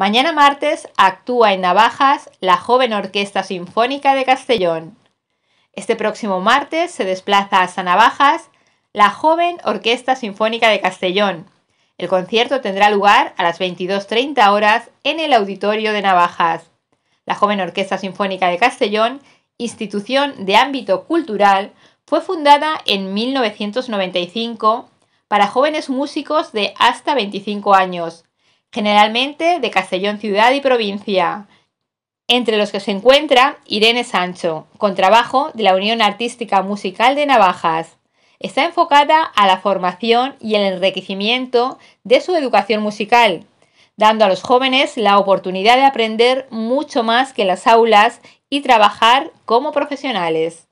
Mañana martes actúa en Navajas la joven Orquesta Sinfónica de Castellón. Este próximo martes se desplaza a Navajas la joven Orquesta Sinfónica de Castellón. El concierto tendrá lugar a las 22.30 horas en el Auditorio de Navajas. La joven Orquesta Sinfónica de Castellón, institución de ámbito cultural, fue fundada en 1995 para jóvenes músicos de hasta 25 años generalmente de Castellón ciudad y provincia, entre los que se encuentra Irene Sancho, con trabajo de la Unión Artística Musical de Navajas. Está enfocada a la formación y el enriquecimiento de su educación musical, dando a los jóvenes la oportunidad de aprender mucho más que en las aulas y trabajar como profesionales.